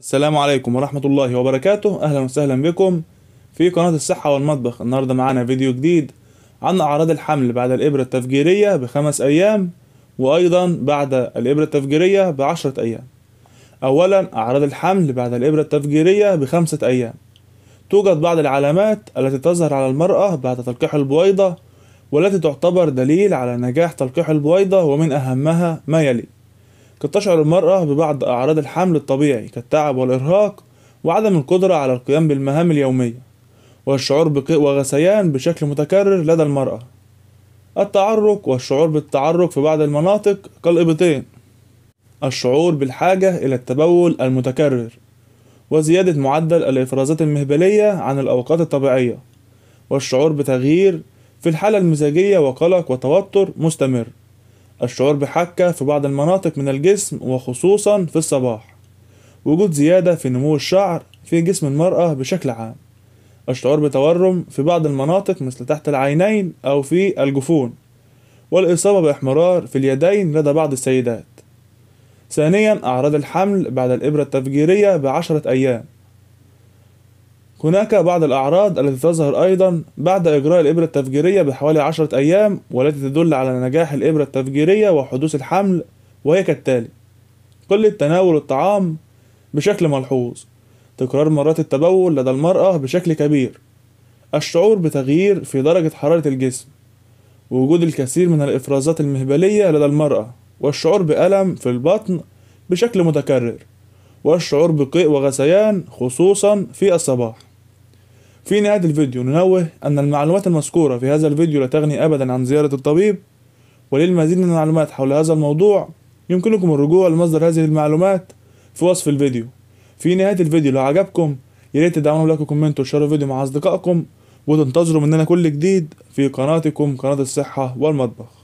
السلام عليكم ورحمة الله وبركاته أهلا وسهلا بكم في قناة الصحة والمطبخ النهاردة معانا فيديو جديد عن أعراض الحمل بعد الإبرة التفجيرية بخمس أيام وأيضا بعد الإبرة التفجيرية بعشرة أيام أولا أعراض الحمل بعد الإبرة التفجيرية بخمسة أيام توجد بعض العلامات التي تظهر على المرأة بعد تلقيح البويضة والتي تعتبر دليل على نجاح تلقيح البويضة ومن أهمها ما يلي قد تشعر المرأة ببعض أعراض الحمل الطبيعي كالتعب والإرهاق وعدم القدرة على القيام بالمهام اليومية والشعور بقيء وغثيان بشكل متكرر لدى المرأة التعرق والشعور بالتعرق في بعض المناطق كالإبطين الشعور بالحاجة إلى التبول المتكرر وزيادة معدل الإفرازات المهبلية عن الأوقات الطبيعية والشعور بتغيير في الحالة المزاجية وقلق وتوتر مستمر الشعور بحكة في بعض المناطق من الجسم وخصوصا في الصباح وجود زيادة في نمو الشعر في جسم المرأة بشكل عام الشعور بتورم في بعض المناطق مثل تحت العينين أو في الجفون والإصابة بإحمرار في اليدين لدى بعض السيدات ثانيا أعراض الحمل بعد الإبرة التفجيرية بعشرة أيام هناك بعض الأعراض التي تظهر أيضا بعد إجراء الإبرة التفجيرية بحوالي عشرة أيام والتي تدل على نجاح الإبرة التفجيرية وحدوث الحمل وهي كالتالي قلة تناول الطعام بشكل ملحوظ تكرار مرات التبول لدى المرأة بشكل كبير الشعور بتغيير في درجة حرارة الجسم وجود الكثير من الإفرازات المهبلية لدى المرأة والشعور بألم في البطن بشكل متكرر والشعور بقيء وغثيان خصوصا في الصباح في نهاية الفيديو ننوه أن المعلومات المذكورة في هذا الفيديو لا تغني أبدا عن زيارة الطبيب وللمزيد من المعلومات حول هذا الموضوع يمكنكم الرجوع لمصدر هذه المعلومات في وصف الفيديو في نهاية الفيديو لو عجبكم ياريت ريت تدعمونا وكومنت وتشاركوا الفيديو مع أصدقائكم وتنتظروا مننا كل جديد في قناتكم قناة الصحة والمطبخ